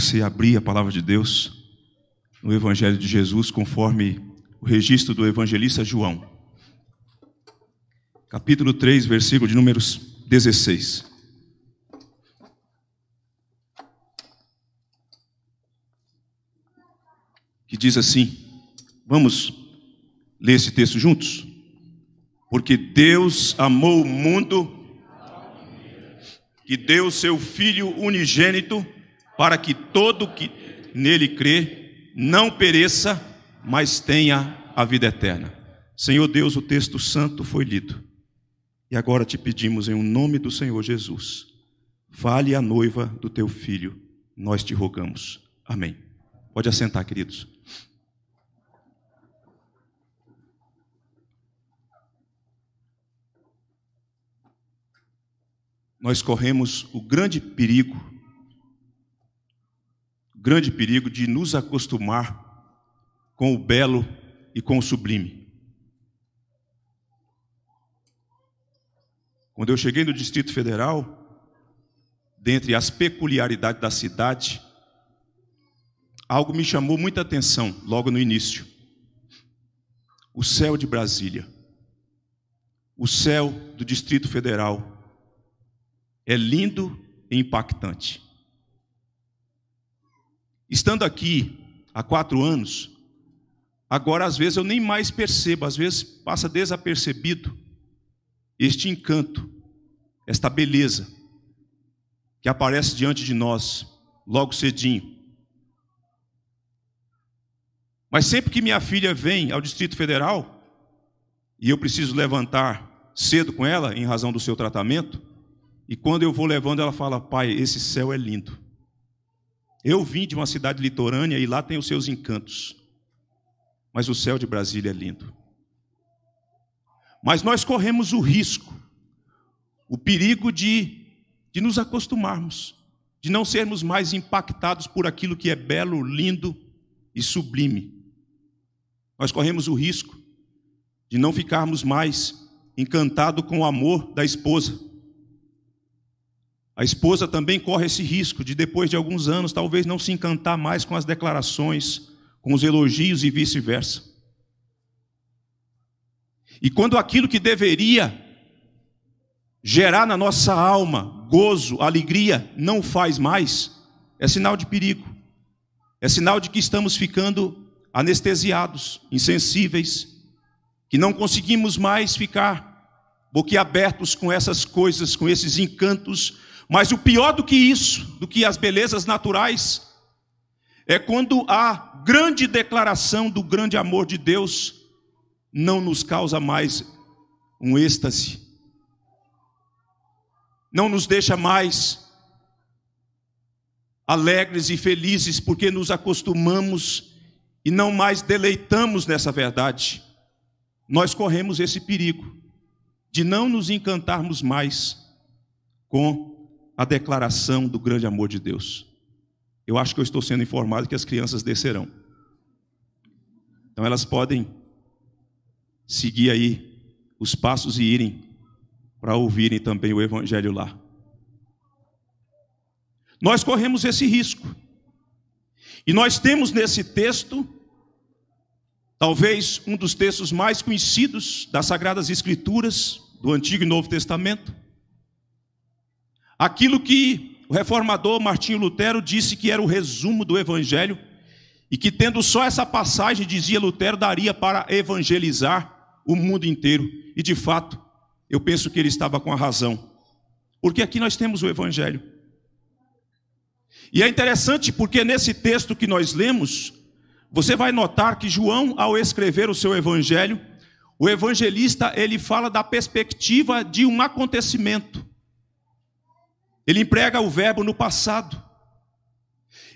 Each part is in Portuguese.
você abrir a palavra de Deus no Evangelho de Jesus, conforme o registro do evangelista João, capítulo 3, versículo de números 16. Que diz assim: Vamos ler esse texto juntos? Porque Deus amou o mundo, que deu seu Filho unigênito para que todo que nele crê não pereça, mas tenha a vida eterna. Senhor Deus, o texto santo foi lido. E agora te pedimos, em o um nome do Senhor Jesus, fale a noiva do teu filho, nós te rogamos. Amém. Pode assentar, queridos. Nós corremos o grande perigo grande perigo de nos acostumar com o belo e com o sublime. Quando eu cheguei no Distrito Federal, dentre as peculiaridades da cidade, algo me chamou muita atenção logo no início. O céu de Brasília, o céu do Distrito Federal, é lindo e impactante. Estando aqui há quatro anos, agora às vezes eu nem mais percebo, às vezes passa desapercebido este encanto, esta beleza que aparece diante de nós logo cedinho. Mas sempre que minha filha vem ao Distrito Federal e eu preciso levantar cedo com ela em razão do seu tratamento, e quando eu vou levando ela fala: "Pai, esse céu é lindo". Eu vim de uma cidade litorânea e lá tem os seus encantos. Mas o céu de Brasília é lindo. Mas nós corremos o risco, o perigo de, de nos acostumarmos, de não sermos mais impactados por aquilo que é belo, lindo e sublime. Nós corremos o risco de não ficarmos mais encantados com o amor da esposa, a esposa também corre esse risco de, depois de alguns anos, talvez não se encantar mais com as declarações, com os elogios e vice-versa. E quando aquilo que deveria gerar na nossa alma gozo, alegria, não faz mais, é sinal de perigo. É sinal de que estamos ficando anestesiados, insensíveis, que não conseguimos mais ficar boquiabertos com essas coisas, com esses encantos mas o pior do que isso, do que as belezas naturais, é quando a grande declaração do grande amor de Deus não nos causa mais um êxtase, não nos deixa mais alegres e felizes, porque nos acostumamos e não mais deleitamos nessa verdade. Nós corremos esse perigo de não nos encantarmos mais com a declaração do grande amor de Deus. Eu acho que eu estou sendo informado que as crianças descerão. Então elas podem seguir aí os passos e irem para ouvirem também o evangelho lá. Nós corremos esse risco. E nós temos nesse texto talvez um dos textos mais conhecidos das sagradas escrituras do Antigo e Novo Testamento Aquilo que o reformador Martinho Lutero disse que era o resumo do evangelho, e que tendo só essa passagem, dizia Lutero, daria para evangelizar o mundo inteiro. E de fato, eu penso que ele estava com a razão. Porque aqui nós temos o evangelho. E é interessante porque nesse texto que nós lemos, você vai notar que João, ao escrever o seu evangelho, o evangelista ele fala da perspectiva de um acontecimento. Ele emprega o verbo no passado.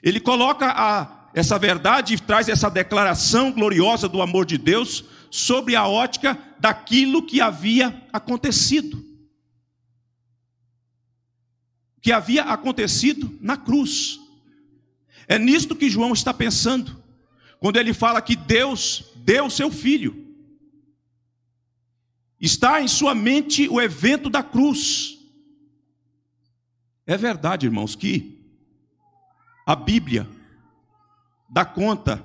Ele coloca a, essa verdade e traz essa declaração gloriosa do amor de Deus sobre a ótica daquilo que havia acontecido. Que havia acontecido na cruz. É nisto que João está pensando, quando ele fala que Deus deu seu filho. Está em sua mente o evento da cruz é verdade, irmãos, que a Bíblia dá conta,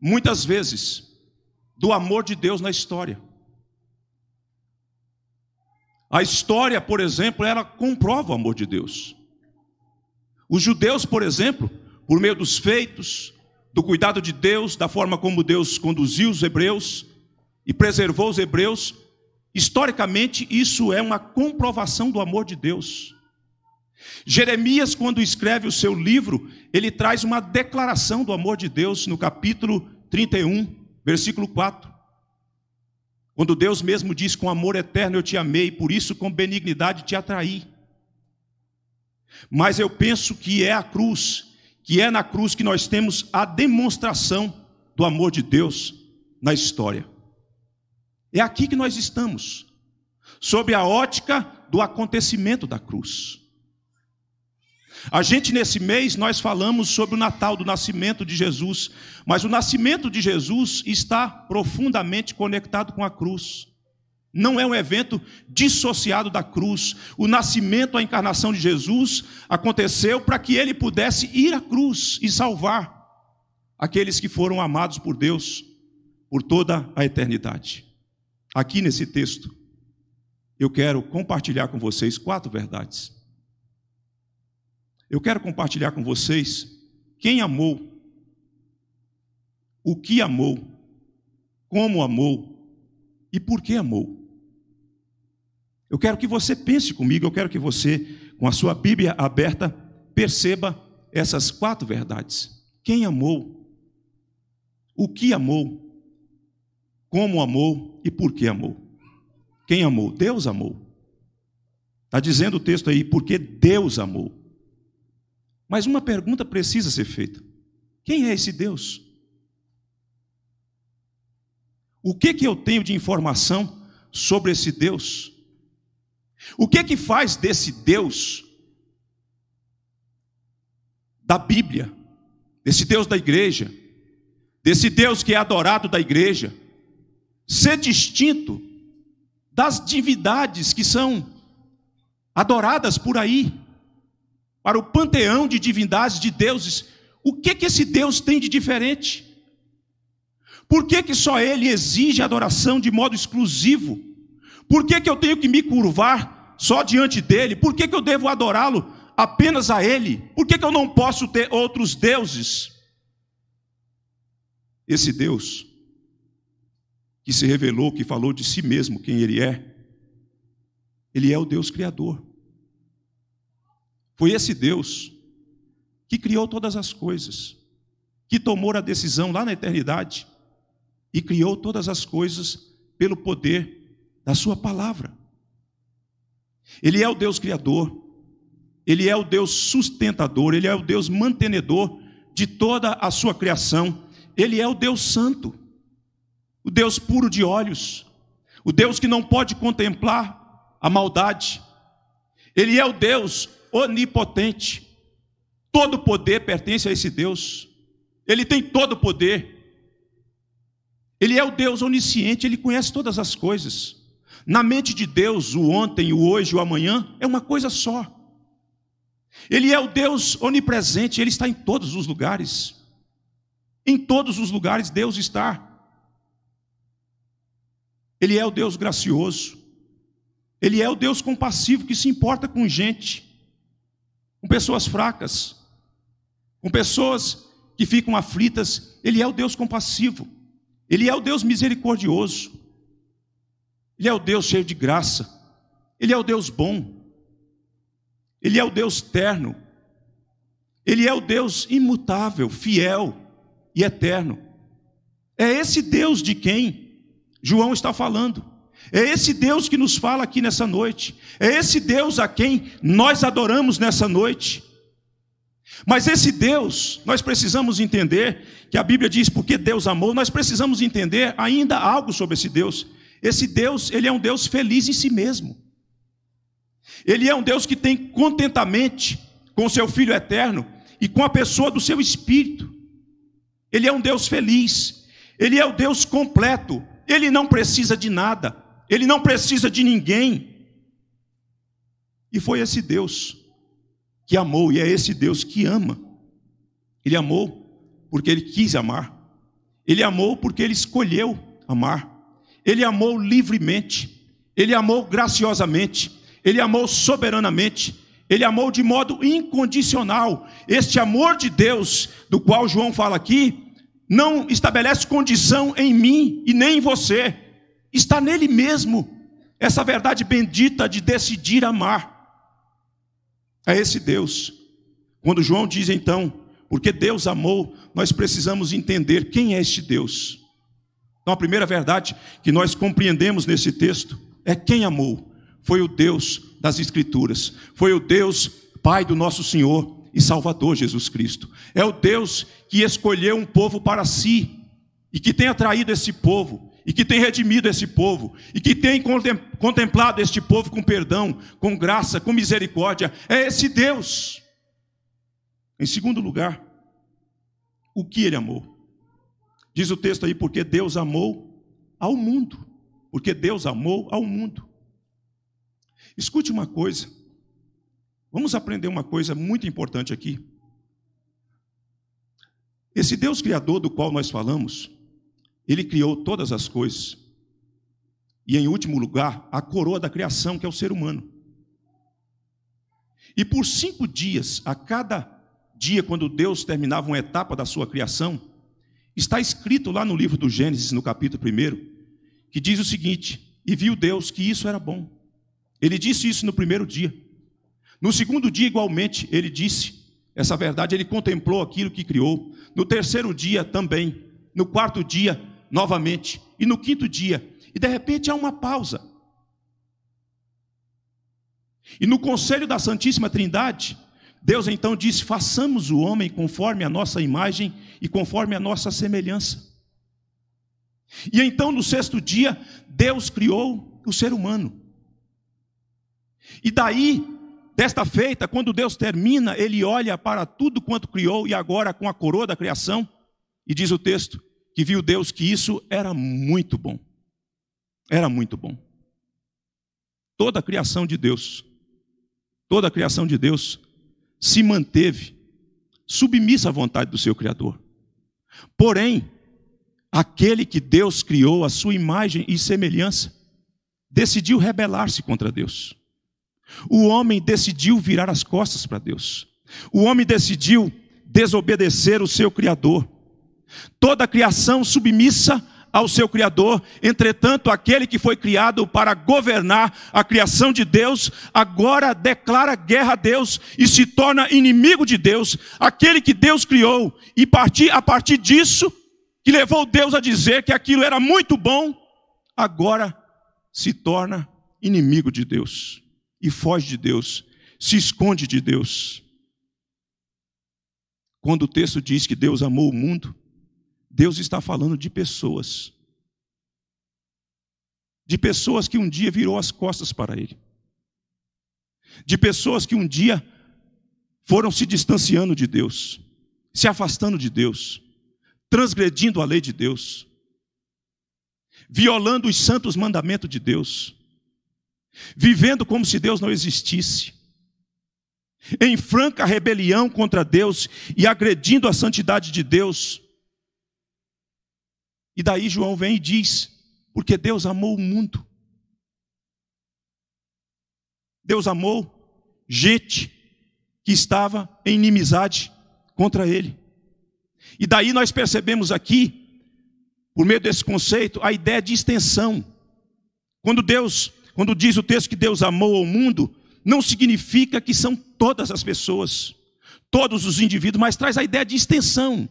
muitas vezes, do amor de Deus na história. A história, por exemplo, ela comprova o amor de Deus. Os judeus, por exemplo, por meio dos feitos, do cuidado de Deus, da forma como Deus conduziu os hebreus e preservou os hebreus, Historicamente, isso é uma comprovação do amor de Deus. Jeremias, quando escreve o seu livro, ele traz uma declaração do amor de Deus no capítulo 31, versículo 4. Quando Deus mesmo diz: Com amor eterno eu te amei, por isso com benignidade te atraí. Mas eu penso que é a cruz, que é na cruz que nós temos a demonstração do amor de Deus na história. É aqui que nós estamos, sob a ótica do acontecimento da cruz. A gente nesse mês nós falamos sobre o Natal, do nascimento de Jesus, mas o nascimento de Jesus está profundamente conectado com a cruz. Não é um evento dissociado da cruz. O nascimento, a encarnação de Jesus aconteceu para que ele pudesse ir à cruz e salvar aqueles que foram amados por Deus por toda a eternidade. Aqui nesse texto, eu quero compartilhar com vocês quatro verdades. Eu quero compartilhar com vocês quem amou, o que amou, como amou e por que amou. Eu quero que você pense comigo, eu quero que você, com a sua Bíblia aberta, perceba essas quatro verdades. Quem amou, o que amou, como amou e por que amou. Quem amou? Deus amou. Está dizendo o texto aí, porque Deus amou. Mas uma pergunta precisa ser feita: quem é esse Deus? O que, que eu tenho de informação sobre esse Deus? O que que faz desse Deus da Bíblia, desse Deus da igreja, desse Deus que é adorado da igreja, ser distinto das divindades que são adoradas por aí, para o panteão de divindades, de deuses. O que que esse Deus tem de diferente? Por que, que só ele exige adoração de modo exclusivo? Por que, que eu tenho que me curvar só diante dele? Por que, que eu devo adorá-lo apenas a ele? Por que, que eu não posso ter outros deuses? Esse Deus que se revelou, que falou de si mesmo quem ele é, ele é o Deus Criador. Foi esse Deus que criou todas as coisas, que tomou a decisão lá na eternidade e criou todas as coisas pelo poder da Sua palavra. Ele é o Deus Criador, Ele é o Deus sustentador, Ele é o Deus mantenedor de toda a Sua criação, Ele é o Deus Santo o Deus puro de olhos, o Deus que não pode contemplar a maldade. Ele é o Deus onipotente. Todo poder pertence a esse Deus. Ele tem todo o poder. Ele é o Deus onisciente, ele conhece todas as coisas. Na mente de Deus, o ontem, o hoje, o amanhã é uma coisa só. Ele é o Deus onipresente, ele está em todos os lugares. Em todos os lugares Deus está. Ele é o Deus gracioso. Ele é o Deus compassivo que se importa com gente, com pessoas fracas, com pessoas que ficam aflitas. Ele é o Deus compassivo. Ele é o Deus misericordioso. Ele é o Deus cheio de graça. Ele é o Deus bom. Ele é o Deus terno. Ele é o Deus imutável, fiel e eterno. É esse Deus de quem João está falando. É esse Deus que nos fala aqui nessa noite. É esse Deus a quem nós adoramos nessa noite. Mas esse Deus, nós precisamos entender que a Bíblia diz porque Deus amou, nós precisamos entender ainda algo sobre esse Deus. Esse Deus, ele é um Deus feliz em si mesmo. Ele é um Deus que tem contentamente com seu filho eterno e com a pessoa do seu espírito. Ele é um Deus feliz. Ele é o Deus completo, ele não precisa de nada, ele não precisa de ninguém. E foi esse Deus que amou, e é esse Deus que ama. Ele amou porque ele quis amar, ele amou porque ele escolheu amar, ele amou livremente, ele amou graciosamente, ele amou soberanamente. Ele amou de modo incondicional. Este amor de Deus, do qual João fala aqui, não estabelece condição em mim e nem em você. Está nele mesmo essa verdade bendita de decidir amar. É esse Deus. Quando João diz então, porque Deus amou, nós precisamos entender quem é este Deus. Então a primeira verdade que nós compreendemos nesse texto é quem amou. Foi o Deus das Escrituras, foi o Deus Pai do nosso Senhor, e Salvador Jesus Cristo. É o Deus que escolheu um povo para si e que tem atraído esse povo e que tem redimido esse povo e que tem contemplado este povo com perdão, com graça, com misericórdia. É esse Deus. Em segundo lugar, o que ele amou? Diz o texto aí, porque Deus amou ao mundo. Porque Deus amou ao mundo. Escute uma coisa. Vamos aprender uma coisa muito importante aqui. Esse Deus Criador do qual nós falamos, ele criou todas as coisas. E, em último lugar, a coroa da criação, que é o ser humano. E por cinco dias, a cada dia, quando Deus terminava uma etapa da sua criação, está escrito lá no livro do Gênesis, no capítulo 1, que diz o seguinte: E viu Deus que isso era bom. Ele disse isso no primeiro dia. No segundo dia, igualmente, ele disse essa verdade, ele contemplou aquilo que criou. No terceiro dia, também. No quarto dia, novamente. E no quinto dia. E de repente há uma pausa. E no conselho da Santíssima Trindade, Deus então disse: façamos o homem conforme a nossa imagem e conforme a nossa semelhança. E então no sexto dia, Deus criou o ser humano. E daí Desta feita, quando Deus termina, ele olha para tudo quanto criou e agora com a coroa da criação, e diz o texto que viu Deus que isso era muito bom. Era muito bom. Toda a criação de Deus, toda a criação de Deus se manteve submissa à vontade do seu Criador. Porém, aquele que Deus criou à sua imagem e semelhança decidiu rebelar-se contra Deus. O homem decidiu virar as costas para Deus. O homem decidiu desobedecer o seu Criador. Toda a criação submissa ao seu Criador, entretanto, aquele que foi criado para governar a criação de Deus, agora declara guerra a Deus e se torna inimigo de Deus, aquele que Deus criou, e a partir disso, que levou Deus a dizer que aquilo era muito bom, agora se torna inimigo de Deus e foge de Deus, se esconde de Deus. Quando o texto diz que Deus amou o mundo, Deus está falando de pessoas. De pessoas que um dia virou as costas para ele. De pessoas que um dia foram se distanciando de Deus, se afastando de Deus, transgredindo a lei de Deus, violando os santos mandamentos de Deus vivendo como se Deus não existisse, em franca rebelião contra Deus e agredindo a santidade de Deus. E daí João vem e diz: porque Deus amou o mundo. Deus amou gente que estava em inimizade contra ele. E daí nós percebemos aqui, por meio desse conceito, a ideia de extensão. Quando Deus quando diz o texto que Deus amou o mundo, não significa que são todas as pessoas, todos os indivíduos, mas traz a ideia de extensão,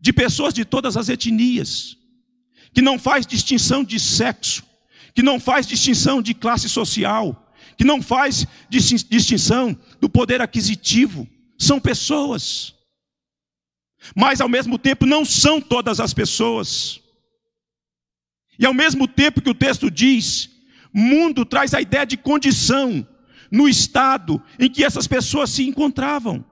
de pessoas de todas as etnias, que não faz distinção de sexo, que não faz distinção de classe social, que não faz distinção do poder aquisitivo, são pessoas. Mas ao mesmo tempo não são todas as pessoas. E ao mesmo tempo que o texto diz Mundo traz a ideia de condição no estado em que essas pessoas se encontravam,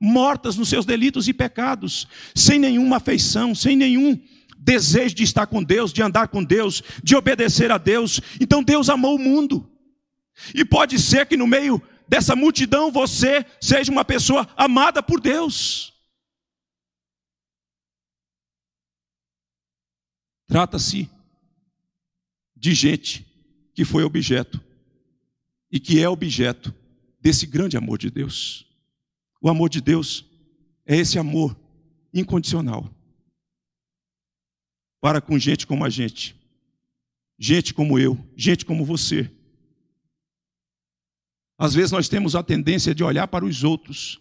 mortas nos seus delitos e pecados, sem nenhuma afeição, sem nenhum desejo de estar com Deus, de andar com Deus, de obedecer a Deus. Então Deus amou o mundo. E pode ser que no meio dessa multidão você seja uma pessoa amada por Deus. Trata-se de gente que foi objeto e que é objeto desse grande amor de Deus. O amor de Deus é esse amor incondicional para com gente como a gente, gente como eu, gente como você. Às vezes nós temos a tendência de olhar para os outros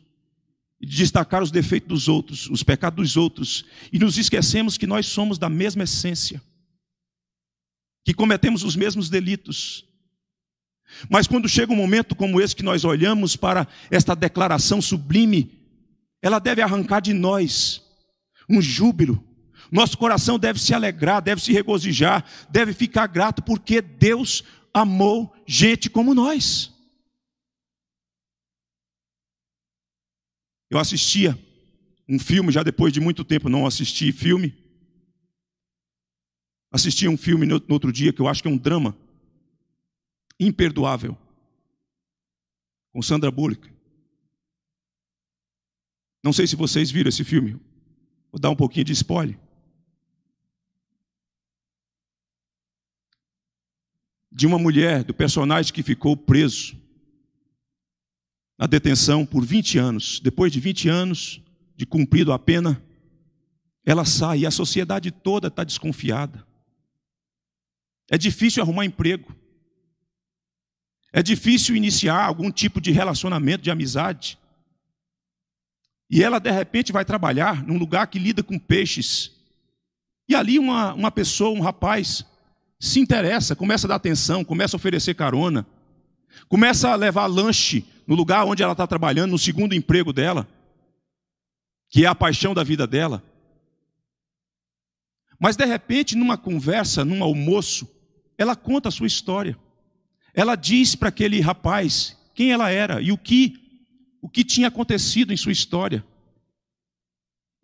e de destacar os defeitos dos outros, os pecados dos outros, e nos esquecemos que nós somos da mesma essência que cometemos os mesmos delitos. Mas quando chega um momento como esse que nós olhamos para esta declaração sublime, ela deve arrancar de nós um júbilo. Nosso coração deve se alegrar, deve se regozijar, deve ficar grato porque Deus amou gente como nós. Eu assistia um filme já depois de muito tempo não assisti filme Assisti a um filme no outro dia que eu acho que é um drama imperdoável com Sandra Bullock. Não sei se vocês viram esse filme. Vou dar um pouquinho de spoiler. De uma mulher, do personagem que ficou preso na detenção por 20 anos. Depois de 20 anos de cumprido a pena, ela sai e a sociedade toda está desconfiada. É difícil arrumar emprego. É difícil iniciar algum tipo de relacionamento, de amizade. E ela, de repente, vai trabalhar num lugar que lida com peixes. E ali uma, uma pessoa, um rapaz, se interessa, começa a dar atenção, começa a oferecer carona, começa a levar lanche no lugar onde ela está trabalhando, no segundo emprego dela, que é a paixão da vida dela. Mas de repente, numa conversa, num almoço, ela conta a sua história. Ela diz para aquele rapaz quem ela era e o que o que tinha acontecido em sua história.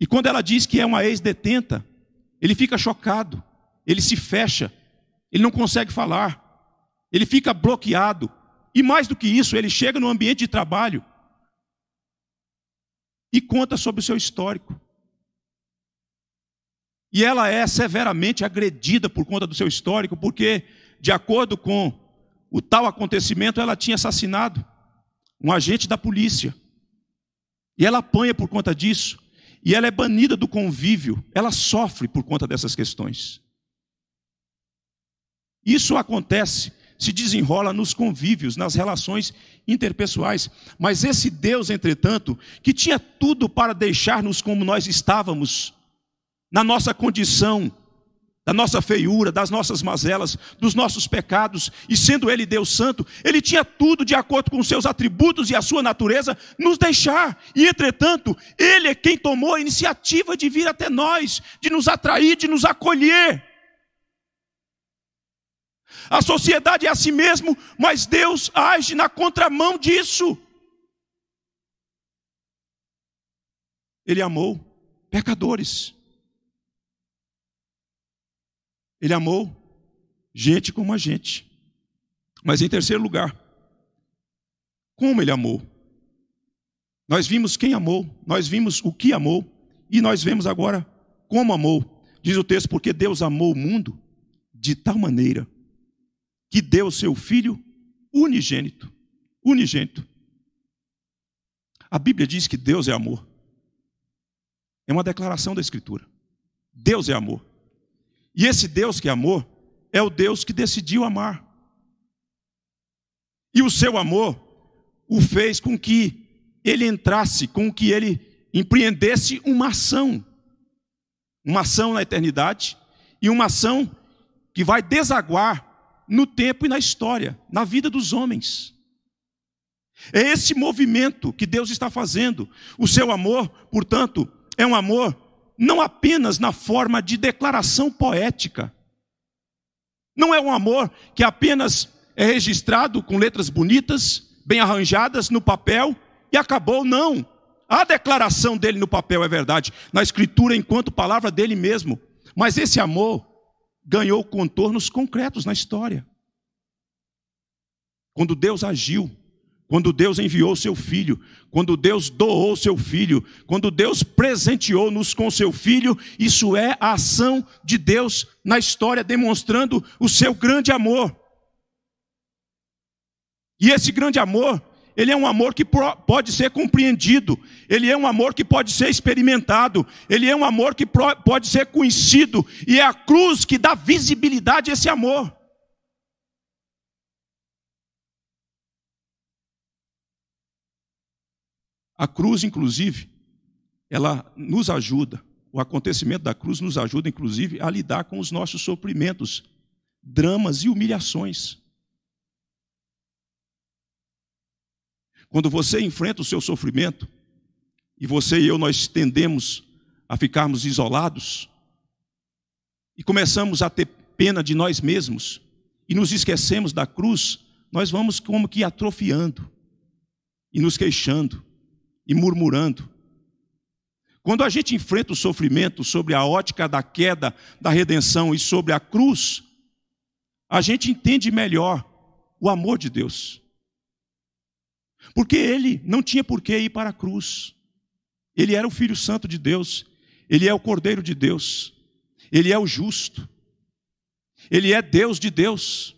E quando ela diz que é uma ex-detenta, ele fica chocado, ele se fecha, ele não consegue falar, ele fica bloqueado. E mais do que isso, ele chega no ambiente de trabalho e conta sobre o seu histórico. E ela é severamente agredida por conta do seu histórico, porque, de acordo com o tal acontecimento, ela tinha assassinado um agente da polícia. E ela apanha por conta disso. E ela é banida do convívio. Ela sofre por conta dessas questões. Isso acontece, se desenrola nos convívios, nas relações interpessoais. Mas esse Deus, entretanto, que tinha tudo para deixar-nos como nós estávamos, na nossa condição, da nossa feiura, das nossas mazelas, dos nossos pecados, e sendo Ele Deus Santo, Ele tinha tudo de acordo com os seus atributos e a sua natureza, nos deixar, e entretanto, Ele é quem tomou a iniciativa de vir até nós, de nos atrair, de nos acolher. A sociedade é a si mesmo, mas Deus age na contramão disso. Ele amou pecadores. Ele amou gente como a gente. Mas em terceiro lugar, como ele amou. Nós vimos quem amou, nós vimos o que amou, e nós vemos agora como amou. Diz o texto, porque Deus amou o mundo de tal maneira que deu seu filho unigênito. Unigênito. A Bíblia diz que Deus é amor. É uma declaração da Escritura. Deus é amor. E esse Deus que amou é o Deus que decidiu amar. E o seu amor o fez com que ele entrasse, com que ele empreendesse uma ação. Uma ação na eternidade e uma ação que vai desaguar no tempo e na história, na vida dos homens. É esse movimento que Deus está fazendo. O seu amor, portanto, é um amor não apenas na forma de declaração poética. Não é um amor que apenas é registrado com letras bonitas, bem arranjadas no papel e acabou, não. A declaração dele no papel é verdade, na escritura enquanto palavra dele mesmo. Mas esse amor ganhou contornos concretos na história. Quando Deus agiu quando Deus enviou seu filho, quando Deus doou seu filho, quando Deus presenteou-nos com seu filho, isso é a ação de Deus na história, demonstrando o seu grande amor. E esse grande amor, ele é um amor que pode ser compreendido, ele é um amor que pode ser experimentado, ele é um amor que pode ser conhecido, e é a cruz que dá visibilidade a esse amor. A cruz, inclusive, ela nos ajuda, o acontecimento da cruz nos ajuda, inclusive, a lidar com os nossos sofrimentos, dramas e humilhações. Quando você enfrenta o seu sofrimento, e você e eu nós tendemos a ficarmos isolados, e começamos a ter pena de nós mesmos, e nos esquecemos da cruz, nós vamos como que atrofiando e nos queixando e murmurando. Quando a gente enfrenta o sofrimento sobre a ótica da queda, da redenção e sobre a cruz, a gente entende melhor o amor de Deus. Porque ele não tinha por que ir para a cruz. Ele era o Filho Santo de Deus, ele é o Cordeiro de Deus, ele é o justo, ele é Deus de Deus.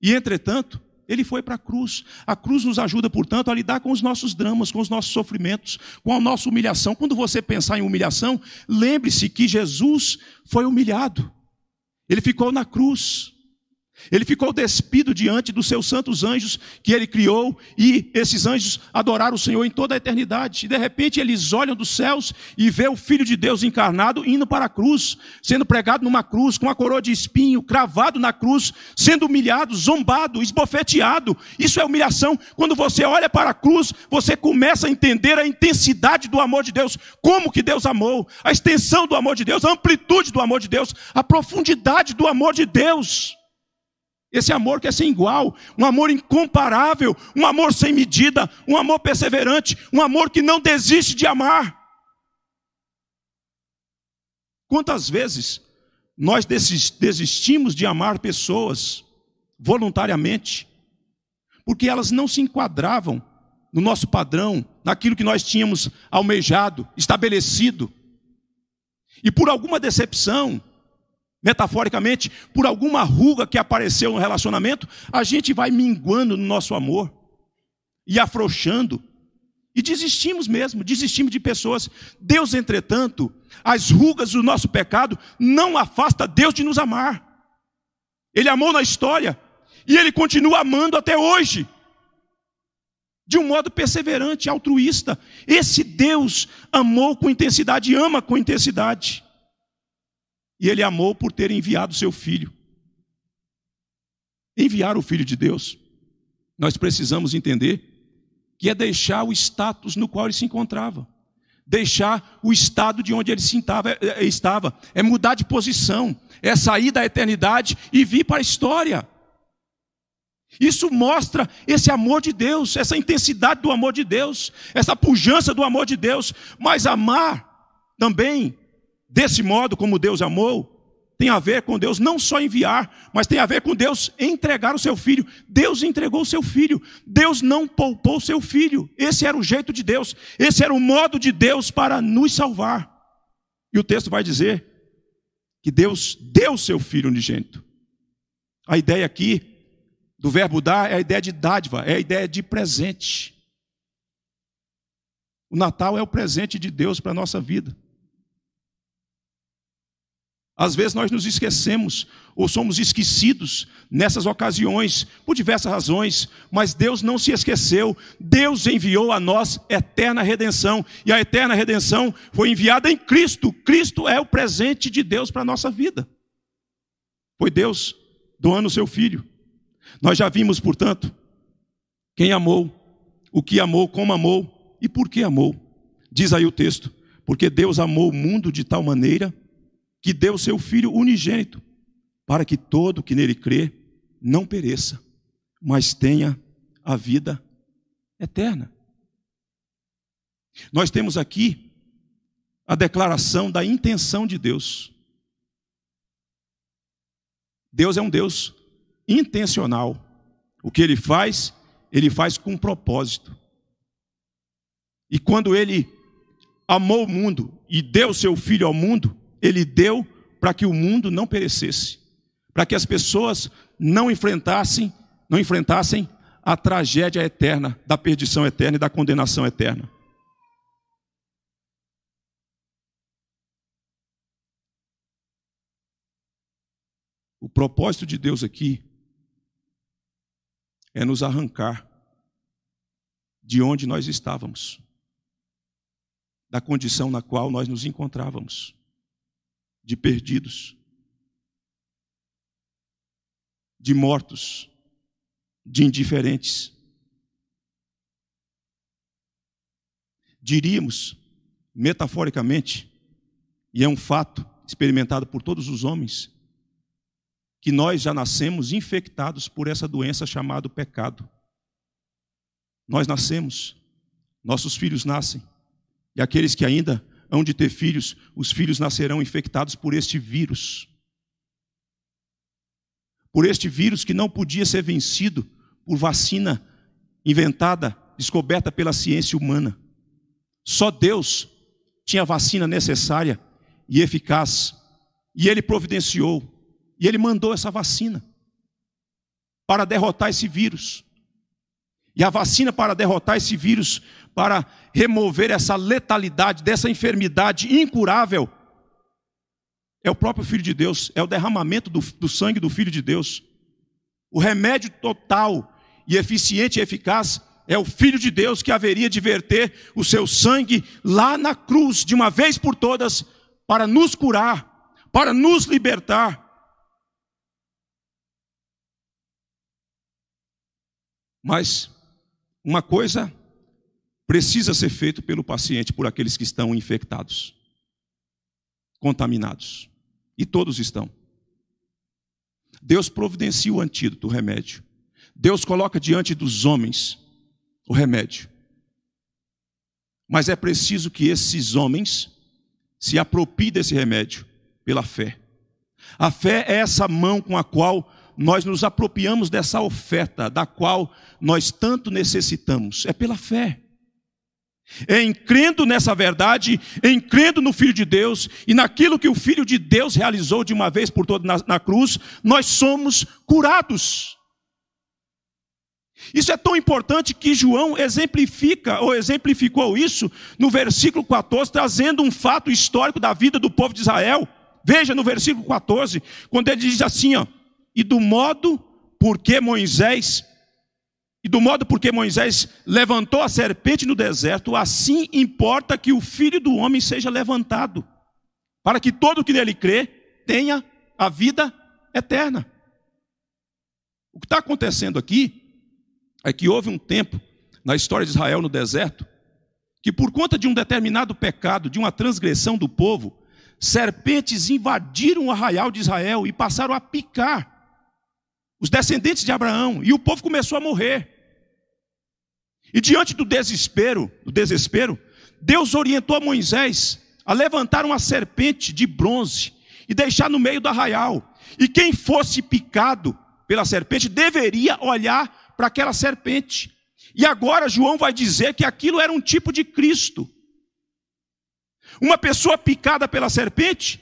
E entretanto, ele foi para a cruz. A cruz nos ajuda, portanto, a lidar com os nossos dramas, com os nossos sofrimentos, com a nossa humilhação. Quando você pensar em humilhação, lembre-se que Jesus foi humilhado. Ele ficou na cruz. Ele ficou despido diante dos seus santos anjos que ele criou, e esses anjos adoraram o Senhor em toda a eternidade. E de repente eles olham dos céus e vê o Filho de Deus encarnado indo para a cruz, sendo pregado numa cruz, com a coroa de espinho, cravado na cruz, sendo humilhado, zombado, esbofeteado. Isso é humilhação. Quando você olha para a cruz, você começa a entender a intensidade do amor de Deus, como que Deus amou, a extensão do amor de Deus, a amplitude do amor de Deus, a profundidade do amor de Deus. Esse amor que é sem igual, um amor incomparável, um amor sem medida, um amor perseverante, um amor que não desiste de amar. Quantas vezes nós desistimos de amar pessoas voluntariamente, porque elas não se enquadravam no nosso padrão, naquilo que nós tínhamos almejado, estabelecido. E por alguma decepção, metaforicamente, por alguma ruga que apareceu no relacionamento, a gente vai minguando no nosso amor e afrouxando. E desistimos mesmo, desistimos de pessoas. Deus, entretanto, as rugas do nosso pecado não afasta Deus de nos amar. Ele amou na história e ele continua amando até hoje. De um modo perseverante, altruísta. Esse Deus amou com intensidade e ama com intensidade. E ele amou por ter enviado seu filho. Enviar o filho de Deus, nós precisamos entender que é deixar o status no qual ele se encontrava, deixar o estado de onde ele se eh, eh, estava, é mudar de posição, é sair da eternidade e vir para a história. Isso mostra esse amor de Deus, essa intensidade do amor de Deus, essa pujança do amor de Deus. Mas amar também desse modo como Deus amou, tem a ver com Deus não só enviar, mas tem a ver com Deus entregar o seu filho. Deus entregou o seu filho, Deus não poupou o seu filho. Esse era o jeito de Deus, esse era o modo de Deus para nos salvar. E o texto vai dizer que Deus deu seu filho unigênito. A ideia aqui do verbo dar é a ideia de dádiva, é a ideia de presente. O Natal é o presente de Deus para a nossa vida. Às vezes nós nos esquecemos ou somos esquecidos nessas ocasiões, por diversas razões, mas Deus não se esqueceu. Deus enviou a nós eterna redenção, e a eterna redenção foi enviada em Cristo. Cristo é o presente de Deus para a nossa vida. Foi Deus doando o seu filho. Nós já vimos, portanto, quem amou, o que amou, como amou e por que amou. Diz aí o texto: porque Deus amou o mundo de tal maneira que deu seu Filho unigênito, para que todo que nele crê não pereça, mas tenha a vida eterna. Nós temos aqui a declaração da intenção de Deus. Deus é um Deus intencional. O que ele faz, ele faz com um propósito. E quando ele amou o mundo e deu seu filho ao mundo, ele deu para que o mundo não perecesse, para que as pessoas não enfrentassem, não enfrentassem a tragédia eterna, da perdição eterna e da condenação eterna. O propósito de Deus aqui é nos arrancar de onde nós estávamos, da condição na qual nós nos encontrávamos de perdidos, de mortos, de indiferentes. Diríamos, metaforicamente, e é um fato experimentado por todos os homens, que nós já nascemos infectados por essa doença chamada pecado. Nós nascemos, nossos filhos nascem, e aqueles que ainda hão de ter filhos, os filhos nascerão infectados por este vírus. Por este vírus que não podia ser vencido por vacina inventada, descoberta pela ciência humana. Só Deus tinha a vacina necessária e eficaz. E ele providenciou, e ele mandou essa vacina para derrotar esse vírus. E a vacina para derrotar esse vírus para remover essa letalidade, dessa enfermidade incurável, é o próprio Filho de Deus, é o derramamento do, do sangue do Filho de Deus. O remédio total e eficiente e eficaz é o Filho de Deus que haveria de verter o seu sangue lá na cruz, de uma vez por todas, para nos curar, para nos libertar. Mas uma coisa precisa ser feito pelo paciente, por aqueles que estão infectados, contaminados. E todos estão. Deus providencia o antídoto, o remédio. Deus coloca diante dos homens o remédio. Mas é preciso que esses homens se apropriem desse remédio pela fé. A fé é essa mão com a qual nós nos apropriamos dessa oferta, da qual nós tanto necessitamos. É pela fé. Em crendo nessa verdade, em crendo no Filho de Deus e naquilo que o Filho de Deus realizou de uma vez por todas na, na cruz, nós somos curados. Isso é tão importante que João exemplifica, ou exemplificou isso, no versículo 14, trazendo um fato histórico da vida do povo de Israel. Veja no versículo 14, quando ele diz assim: ó, E do modo porque Moisés e do modo porque Moisés levantou a serpente no deserto, assim importa que o filho do homem seja levantado, para que todo que nele crê tenha a vida eterna. O que está acontecendo aqui é que houve um tempo na história de Israel no deserto que, por conta de um determinado pecado, de uma transgressão do povo, serpentes invadiram o arraial de Israel e passaram a picar os descendentes de Abraão, e o povo começou a morrer. E diante do desespero, do desespero, Deus orientou Moisés a levantar uma serpente de bronze e deixar no meio do arraial. E quem fosse picado pela serpente deveria olhar para aquela serpente. E agora João vai dizer que aquilo era um tipo de Cristo. Uma pessoa picada pela serpente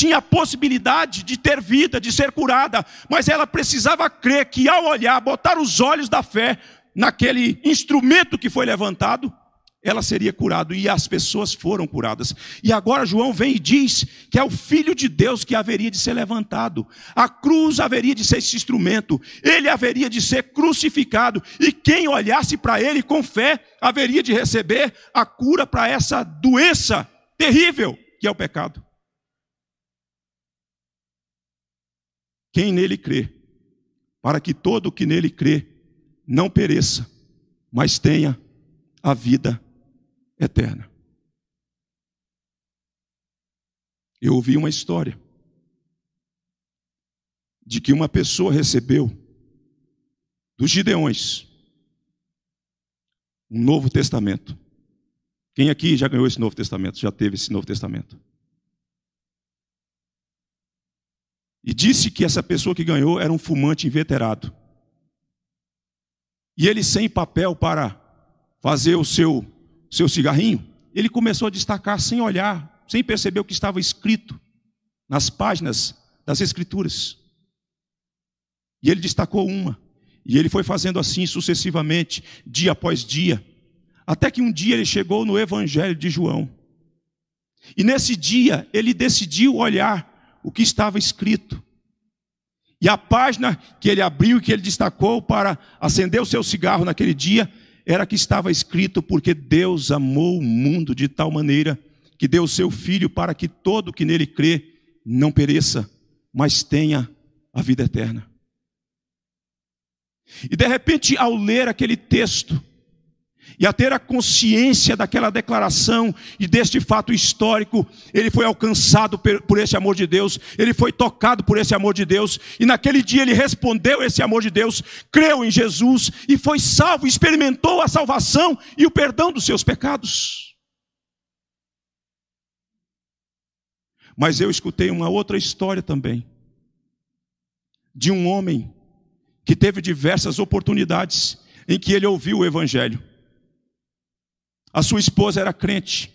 tinha a possibilidade de ter vida, de ser curada, mas ela precisava crer que ao olhar, botar os olhos da fé naquele instrumento que foi levantado, ela seria curada e as pessoas foram curadas. E agora João vem e diz que é o filho de Deus que haveria de ser levantado. A cruz haveria de ser esse instrumento. Ele haveria de ser crucificado e quem olhasse para ele com fé haveria de receber a cura para essa doença terrível que é o pecado. quem nele crê, para que todo o que nele crê não pereça, mas tenha a vida eterna. Eu ouvi uma história de que uma pessoa recebeu dos Gideões um Novo Testamento. Quem aqui já ganhou esse Novo Testamento? Já teve esse Novo Testamento? E disse que essa pessoa que ganhou era um fumante inveterado. E ele, sem papel para fazer o seu, seu cigarrinho, ele começou a destacar sem olhar, sem perceber o que estava escrito nas páginas das Escrituras. E ele destacou uma. E ele foi fazendo assim sucessivamente, dia após dia. Até que um dia ele chegou no Evangelho de João. E nesse dia ele decidiu olhar o que estava escrito. E a página que ele abriu e que ele destacou para acender o seu cigarro naquele dia era que estava escrito porque Deus amou o mundo de tal maneira que deu o seu filho para que todo que nele crê não pereça, mas tenha a vida eterna. E de repente, ao ler aquele texto, e a ter a consciência daquela declaração e deste fato histórico, ele foi alcançado por esse amor de Deus, ele foi tocado por esse amor de Deus, e naquele dia ele respondeu esse amor de Deus, creu em Jesus e foi salvo, experimentou a salvação e o perdão dos seus pecados. Mas eu escutei uma outra história também, de um homem que teve diversas oportunidades em que ele ouviu o Evangelho. A sua esposa era crente,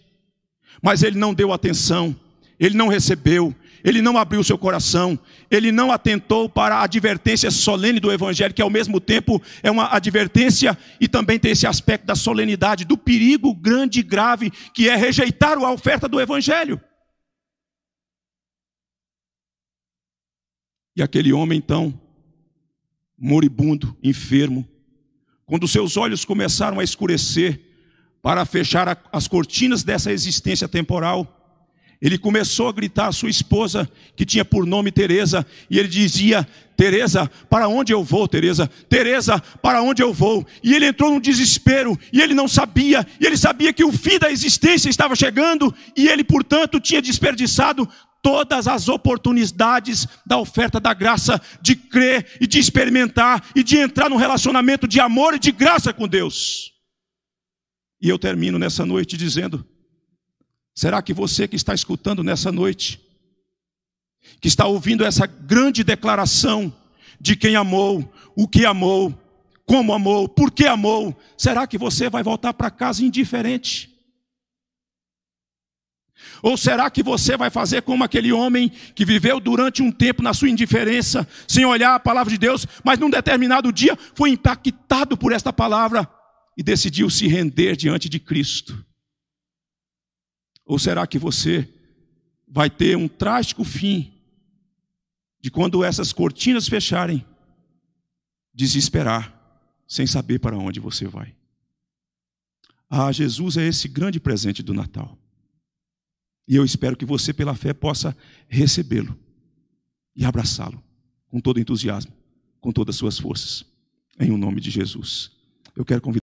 mas ele não deu atenção, ele não recebeu, ele não abriu seu coração, ele não atentou para a advertência solene do Evangelho, que ao mesmo tempo é uma advertência e também tem esse aspecto da solenidade, do perigo grande e grave que é rejeitar a oferta do Evangelho. E aquele homem, então, moribundo, enfermo, quando seus olhos começaram a escurecer, para fechar as cortinas dessa existência temporal. Ele começou a gritar à sua esposa, que tinha por nome Teresa, e ele dizia: Teresa, para onde eu vou, Teresa? Teresa, para onde eu vou? E ele entrou num desespero, e ele não sabia, e ele sabia que o fim da existência estava chegando, e ele, portanto, tinha desperdiçado todas as oportunidades da oferta da graça de crer e de experimentar e de entrar num relacionamento de amor e de graça com Deus. E eu termino nessa noite dizendo: será que você que está escutando nessa noite, que está ouvindo essa grande declaração de quem amou, o que amou, como amou, por que amou, será que você vai voltar para casa indiferente? Ou será que você vai fazer como aquele homem que viveu durante um tempo na sua indiferença, sem olhar a palavra de Deus, mas num determinado dia foi impactado por esta palavra? e decidiu se render diante de Cristo? Ou será que você vai ter um trágico fim de quando essas cortinas fecharem, desesperar, sem saber para onde você vai? Ah, Jesus é esse grande presente do Natal. E eu espero que você, pela fé, possa recebê-lo e abraçá-lo com todo entusiasmo, com todas as suas forças. Em o um nome de Jesus. Eu quero convidar.